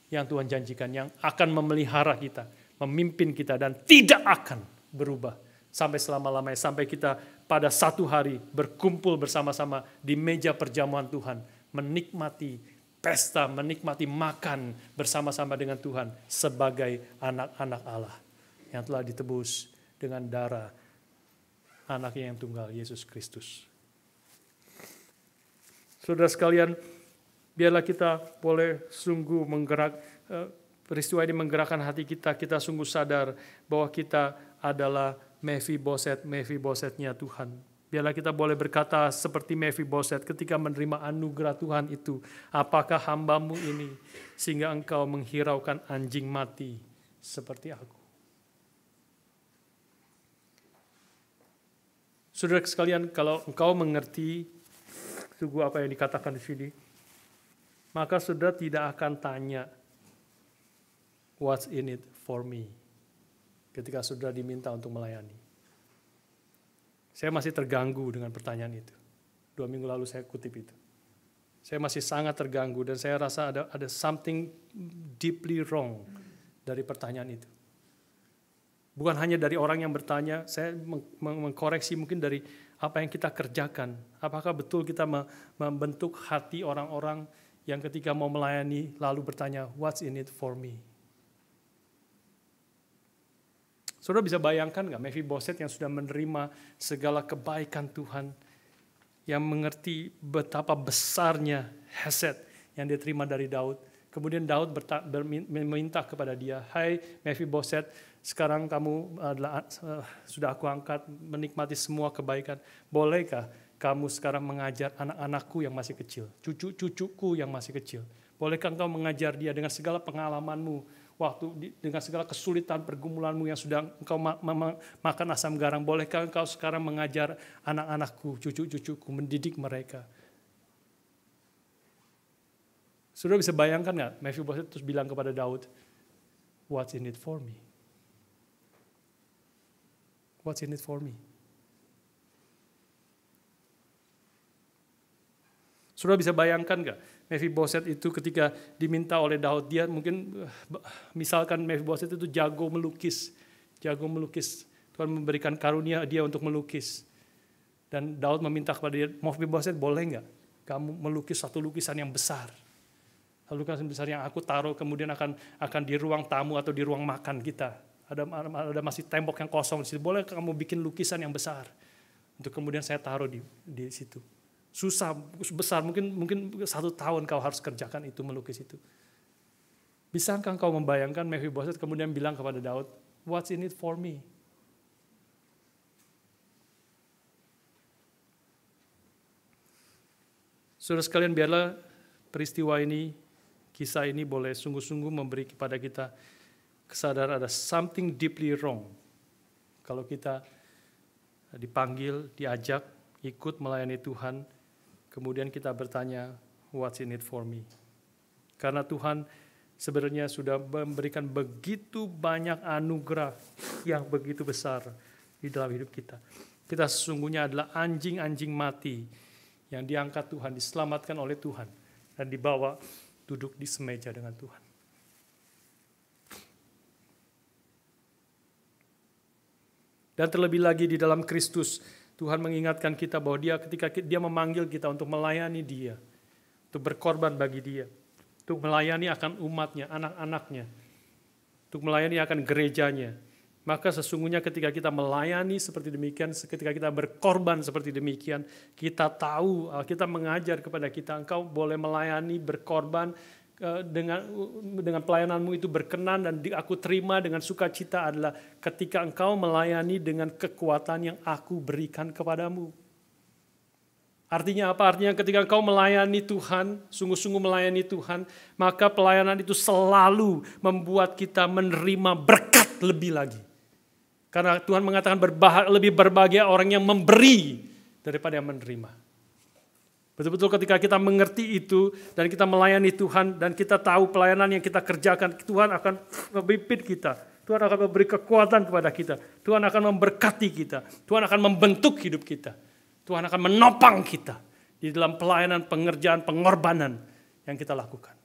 yang Tuhan janjikan yang akan memelihara kita, memimpin kita dan tidak akan berubah sampai selama-lamanya sampai kita pada satu hari berkumpul bersama-sama di meja perjamuan Tuhan menikmati Pesta menikmati makan bersama-sama dengan Tuhan sebagai anak-anak Allah yang telah ditebus dengan darah anaknya yang tunggal, Yesus Kristus. Saudara sekalian, biarlah kita boleh sungguh menggerak, eh, peristiwa ini menggerakkan hati kita, kita sungguh sadar bahwa kita adalah mevi boset mevi bosetnya Tuhan. Biarlah kita boleh berkata seperti Boset ketika menerima anugerah Tuhan itu, apakah hambamu ini sehingga engkau menghiraukan anjing mati seperti aku. Saudara sekalian, kalau engkau mengerti sungguh apa yang dikatakan di sini, maka saudara tidak akan tanya, what's in it for me? Ketika saudara diminta untuk melayani. Saya masih terganggu dengan pertanyaan itu. Dua minggu lalu saya kutip itu. Saya masih sangat terganggu dan saya rasa ada ada something deeply wrong dari pertanyaan itu. Bukan hanya dari orang yang bertanya, saya meng meng mengkoreksi mungkin dari apa yang kita kerjakan. Apakah betul kita membentuk hati orang-orang yang ketika mau melayani lalu bertanya, what's in it for me? Saudara bisa bayangkan nggak Mevi Boset yang sudah menerima segala kebaikan Tuhan, yang mengerti betapa besarnya heset yang dia terima dari Daud. Kemudian Daud meminta kepada dia, Hai Mevi Boset, sekarang kamu adalah, uh, sudah aku angkat menikmati semua kebaikan. Bolehkah kamu sekarang mengajar anak-anakku yang masih kecil, cucu-cucuku yang masih kecil? Bolehkah engkau mengajar dia dengan segala pengalamanmu, waktu dengan segala kesulitan pergumulanmu yang sudah engkau makan asam garam, bolehkah engkau sekarang mengajar anak-anakku, cucu-cucuku, mendidik mereka? Sudah bisa bayangkan nggak? Matthew Bosset terus bilang kepada Daud, What's in it for me? What's in it for me? Sudah bisa bayangkan nggak? Mephiboset itu ketika diminta oleh Daud dia mungkin eh, misalkan Mephiboset itu jago melukis, jago melukis. Tuhan memberikan karunia dia untuk melukis. Dan Daud meminta kepada dia, Mephiboset boleh nggak kamu melukis satu lukisan yang besar? Lalu lukisan besar yang aku taruh kemudian akan akan di ruang tamu atau di ruang makan kita. Ada ada masih tembok yang kosong di situ. Boleh kamu bikin lukisan yang besar untuk kemudian saya taruh di di situ susah besar mungkin mungkin satu tahun kau harus kerjakan itu melukis itu. Bisakah kau membayangkan Mephiboset kemudian bilang kepada Daud, What's in it for me? Saudara sekalian, biarlah peristiwa ini, kisah ini boleh sungguh-sungguh memberi kepada kita kesadaran ada something deeply wrong. Kalau kita dipanggil, diajak, ikut melayani Tuhan, kemudian kita bertanya, what's in it for me? Karena Tuhan sebenarnya sudah memberikan begitu banyak anugerah yang begitu besar di dalam hidup kita. Kita sesungguhnya adalah anjing-anjing mati yang diangkat Tuhan, diselamatkan oleh Tuhan, dan dibawa duduk di semeja dengan Tuhan. Dan terlebih lagi di dalam Kristus, Tuhan mengingatkan kita bahwa dia ketika dia memanggil kita untuk melayani dia, untuk berkorban bagi dia, untuk melayani akan umatnya, anak-anaknya, untuk melayani akan gerejanya. Maka sesungguhnya ketika kita melayani seperti demikian, ketika kita berkorban seperti demikian, kita tahu, ah, kita mengajar kepada kita, engkau boleh melayani, berkorban, dengan dengan pelayananmu itu berkenan dan di, aku terima dengan sukacita adalah ketika engkau melayani dengan kekuatan yang aku berikan kepadamu. Artinya apa? Artinya ketika engkau melayani Tuhan, sungguh-sungguh melayani Tuhan, maka pelayanan itu selalu membuat kita menerima berkat lebih lagi. Karena Tuhan mengatakan berbah lebih berbahagia orang yang memberi daripada yang menerima. Betul-betul ketika kita mengerti itu dan kita melayani Tuhan dan kita tahu pelayanan yang kita kerjakan, Tuhan akan memimpin kita. Tuhan akan memberi kekuatan kepada kita. Tuhan akan memberkati kita. Tuhan akan membentuk hidup kita. Tuhan akan menopang kita di dalam pelayanan, pengerjaan, pengorbanan yang kita lakukan.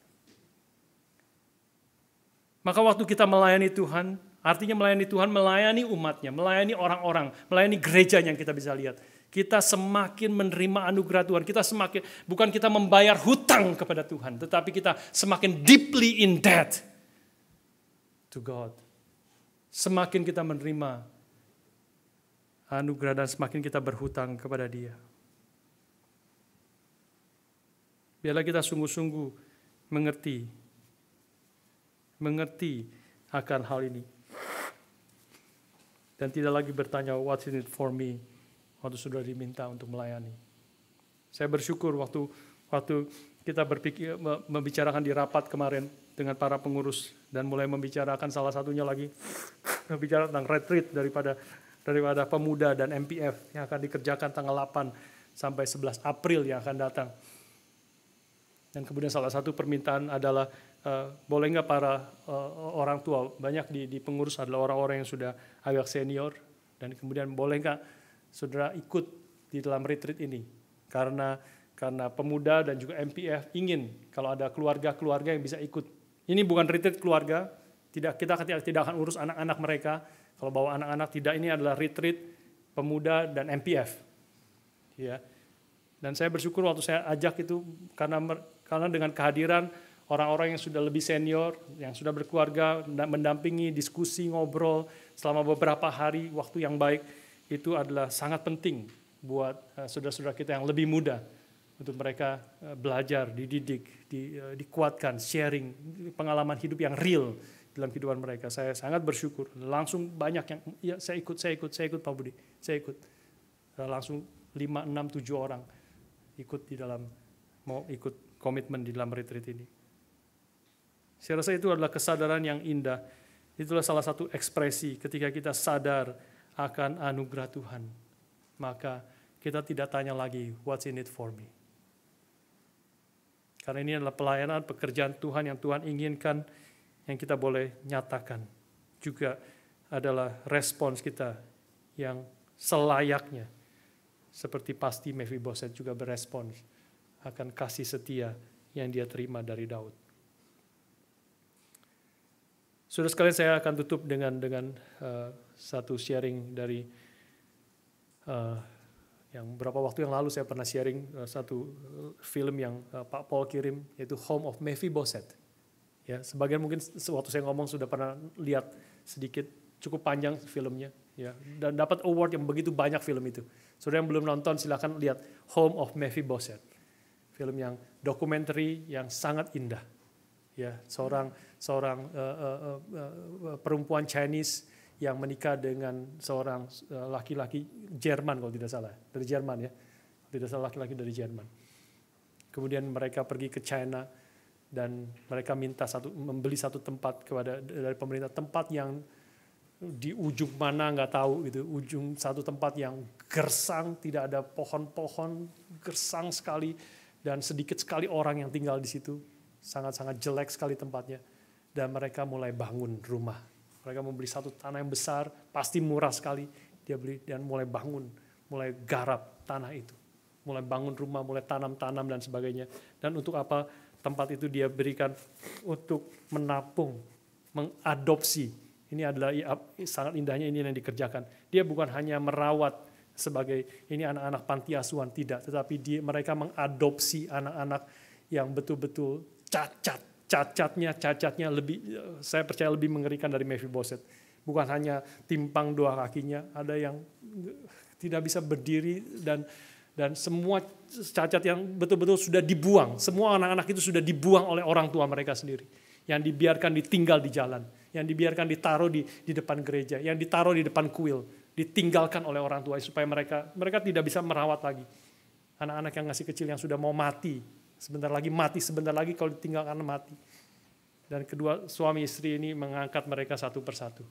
Maka waktu kita melayani Tuhan, artinya melayani Tuhan, melayani umatnya, melayani orang-orang, melayani gereja yang kita bisa lihat kita semakin menerima anugerah Tuhan. Kita semakin bukan kita membayar hutang kepada Tuhan, tetapi kita semakin deeply in debt to God. Semakin kita menerima anugerah dan semakin kita berhutang kepada Dia. Biarlah kita sungguh-sungguh mengerti mengerti akan hal ini dan tidak lagi bertanya what's in it for me waktu sudah diminta untuk melayani. Saya bersyukur waktu waktu kita berpikir membicarakan di rapat kemarin dengan para pengurus dan mulai membicarakan salah satunya lagi [SNIFFS] bicara tentang retreat daripada daripada pemuda dan MPF yang akan dikerjakan tanggal 8 sampai 11 April yang akan datang. Dan kemudian salah satu permintaan adalah uh, boleh nggak para uh, orang tua banyak di, di pengurus adalah orang-orang yang sudah agak senior dan kemudian boleh nggak saudara ikut di dalam retreat ini karena karena pemuda dan juga MPF ingin kalau ada keluarga-keluarga yang bisa ikut. Ini bukan retreat keluarga, tidak kita tidak akan urus anak-anak mereka. Kalau bawa anak-anak tidak ini adalah retreat pemuda dan MPF. Ya. Dan saya bersyukur waktu saya ajak itu karena karena dengan kehadiran orang-orang yang sudah lebih senior, yang sudah berkeluarga, mendampingi, diskusi, ngobrol selama beberapa hari, waktu yang baik itu adalah sangat penting buat eh, saudara-saudara kita yang lebih muda untuk mereka eh, belajar, dididik, di, eh, dikuatkan, sharing pengalaman hidup yang real dalam kehidupan mereka. Saya sangat bersyukur. Langsung banyak yang ya saya ikut, saya ikut, saya ikut Pak Budi, saya ikut. Langsung 5, 6, 7 orang ikut di dalam mau ikut komitmen di dalam retreat ini. Saya rasa itu adalah kesadaran yang indah. Itulah salah satu ekspresi ketika kita sadar akan anugerah Tuhan, maka kita tidak tanya lagi, what's in it for me? Karena ini adalah pelayanan pekerjaan Tuhan yang Tuhan inginkan, yang kita boleh nyatakan. Juga adalah respons kita yang selayaknya. Seperti pasti Mephiboset juga berespons akan kasih setia yang dia terima dari Daud. Sudah sekali saya akan tutup dengan dengan uh, satu sharing dari uh, yang berapa waktu yang lalu saya pernah sharing uh, satu eh, film yang uh, Pak Paul kirim yaitu Home of Mephibosheth. Ya, sebagian mungkin waktu saya ngomong sudah pernah lihat sedikit cukup panjang filmnya ya dan dapat award yang begitu banyak film itu. Saudara yang belum nonton silahkan lihat Home of Mephibosheth. Film yang dokumenter yang sangat indah. Ya, seorang seorang uh, uh, uh, uh, perempuan Chinese yang menikah dengan seorang eh, laki-laki Jerman kalau tidak salah dari Jerman ya tidak salah laki-laki dari Jerman kemudian mereka pergi ke China dan mereka minta satu membeli satu tempat kepada dari pemerintah tempat yang di ujung mana nggak tahu gitu ujung satu tempat yang gersang tidak ada pohon-pohon gersang sekali dan sedikit sekali orang yang tinggal di situ sangat-sangat jelek sekali tempatnya dan mereka mulai bangun rumah mereka membeli satu tanah yang besar, pasti murah sekali. Dia beli dan mulai bangun, mulai garap tanah itu. Mulai bangun rumah, mulai tanam-tanam dan sebagainya. Dan untuk apa tempat itu dia berikan untuk menapung, mengadopsi. Ini adalah sangat indahnya ini yang dikerjakan. Dia bukan hanya merawat sebagai ini anak-anak panti asuhan tidak, tetapi dia, mereka mengadopsi anak-anak yang betul-betul cacat cacatnya cacatnya lebih saya percaya lebih mengerikan dari Mephiboset. Bukan hanya timpang dua kakinya, ada yang tidak bisa berdiri dan dan semua cacat yang betul-betul sudah dibuang. Semua anak-anak itu sudah dibuang oleh orang tua mereka sendiri. Yang dibiarkan ditinggal di jalan, yang dibiarkan ditaruh di di depan gereja, yang ditaruh di depan kuil, ditinggalkan oleh orang tua supaya mereka mereka tidak bisa merawat lagi. Anak-anak yang ngasih kecil yang sudah mau mati sebentar lagi mati, sebentar lagi kalau ditinggalkan mati. Dan kedua suami istri ini mengangkat mereka satu persatu.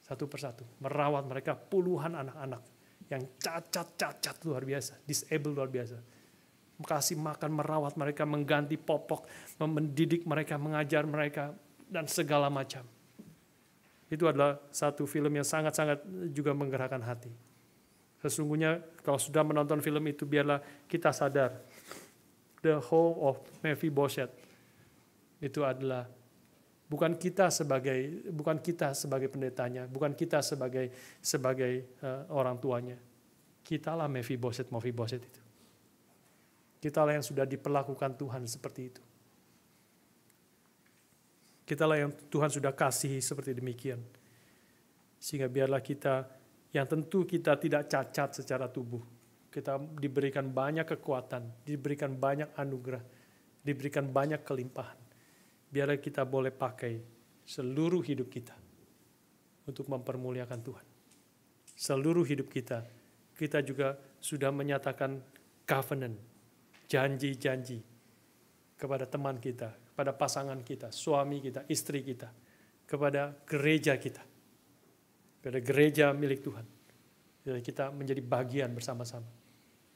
Satu persatu. Merawat mereka puluhan anak-anak. Yang cacat-cacat luar biasa. Disable luar biasa. Kasih makan, merawat mereka, mengganti popok, mendidik mereka, mengajar mereka, dan segala macam. Itu adalah satu film yang sangat-sangat juga menggerakkan hati. Sesungguhnya kalau sudah menonton film itu biarlah kita sadar the home of Mephibosheth. Itu adalah bukan kita sebagai bukan kita sebagai pendetanya, bukan kita sebagai sebagai uh, orang tuanya. Kitalah Mephibosheth, Mephibosheth itu. Kitalah yang sudah diperlakukan Tuhan seperti itu. Kitalah yang Tuhan sudah kasihi seperti demikian. Sehingga biarlah kita yang tentu kita tidak cacat secara tubuh, kita diberikan banyak kekuatan, diberikan banyak anugerah, diberikan banyak kelimpahan. Biarlah kita boleh pakai seluruh hidup kita untuk mempermuliakan Tuhan. Seluruh hidup kita, kita juga sudah menyatakan covenant, janji-janji kepada teman kita, kepada pasangan kita, suami kita, istri kita, kepada gereja kita, kepada gereja milik Tuhan. Jadi kita menjadi bagian bersama-sama.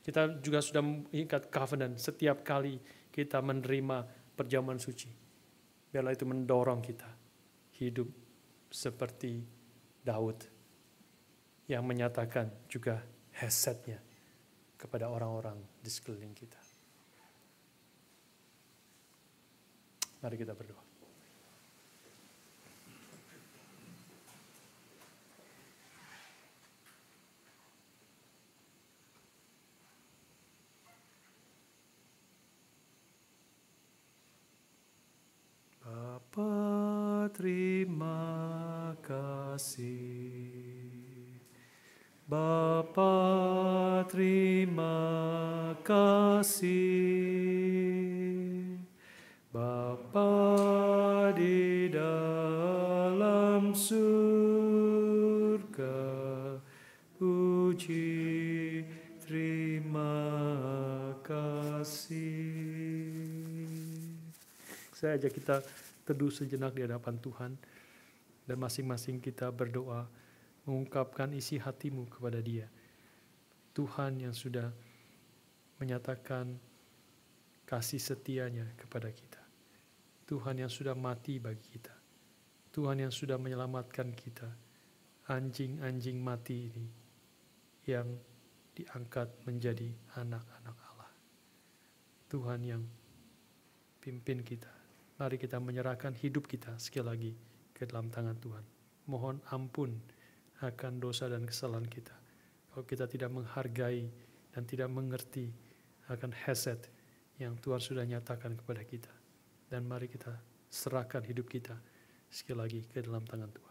Kita juga sudah mengikat covenant setiap kali kita menerima perjamuan suci. Biarlah itu mendorong kita hidup seperti Daud yang menyatakan juga hesetnya kepada orang-orang di sekeliling kita. Mari kita berdoa. Bapa terima kasih. Bapa terima kasih. Bapa di dalam surga puji terima kasih saya ajak kita teduh sejenak di hadapan Tuhan dan masing-masing kita berdoa mengungkapkan isi hatimu kepada Dia. Tuhan yang sudah menyatakan kasih setianya kepada kita. Tuhan yang sudah mati bagi kita. Tuhan yang sudah menyelamatkan kita. Anjing-anjing mati ini yang diangkat menjadi anak-anak Allah. Tuhan yang pimpin kita mari kita menyerahkan hidup kita sekali lagi ke dalam tangan Tuhan. Mohon ampun akan dosa dan kesalahan kita. Kalau kita tidak menghargai dan tidak mengerti akan heset yang Tuhan sudah nyatakan kepada kita. Dan mari kita serahkan hidup kita sekali lagi ke dalam tangan Tuhan.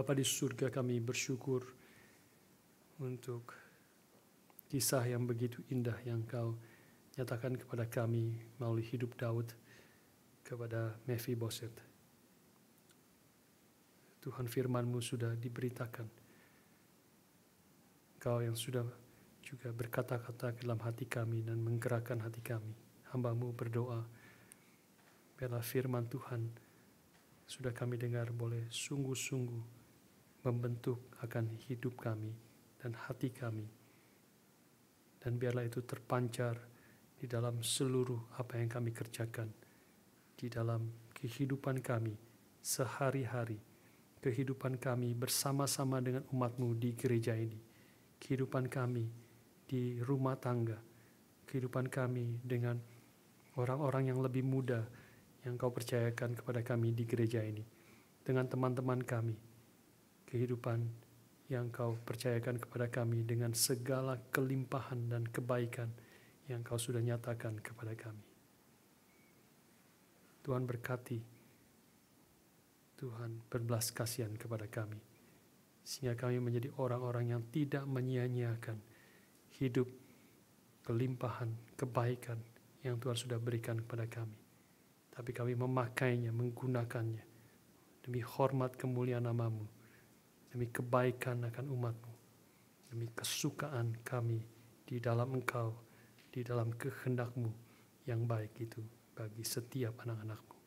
Bapa di surga kami bersyukur untuk kisah yang begitu indah yang kau nyatakan kepada kami melalui hidup Daud kepada Boset. Tuhan firmanmu sudah diberitakan. Kau yang sudah juga berkata-kata ke dalam hati kami dan menggerakkan hati kami. Hambamu berdoa, biarlah firman Tuhan sudah kami dengar boleh sungguh-sungguh membentuk akan hidup kami dan hati kami. Dan biarlah itu terpancar di dalam seluruh apa yang kami kerjakan, di dalam kehidupan kami sehari-hari, kehidupan kami bersama-sama dengan umatmu di gereja ini, kehidupan kami di rumah tangga, kehidupan kami dengan orang-orang yang lebih muda yang kau percayakan kepada kami di gereja ini, dengan teman-teman kami, kehidupan yang kau percayakan kepada kami dengan segala kelimpahan dan kebaikan yang kau sudah nyatakan kepada kami. Tuhan berkati, Tuhan berbelas kasihan kepada kami, sehingga kami menjadi orang-orang yang tidak menyia-nyiakan hidup kelimpahan, kebaikan yang Tuhan sudah berikan kepada kami. Tapi kami memakainya, menggunakannya, demi hormat kemuliaan namamu demi kebaikan akan umatmu, demi kesukaan kami di dalam engkau, di dalam kehendakmu yang baik itu bagi setiap anak-anakmu.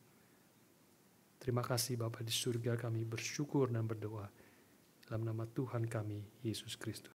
Terima kasih Bapa di surga kami bersyukur dan berdoa dalam nama Tuhan kami, Yesus Kristus.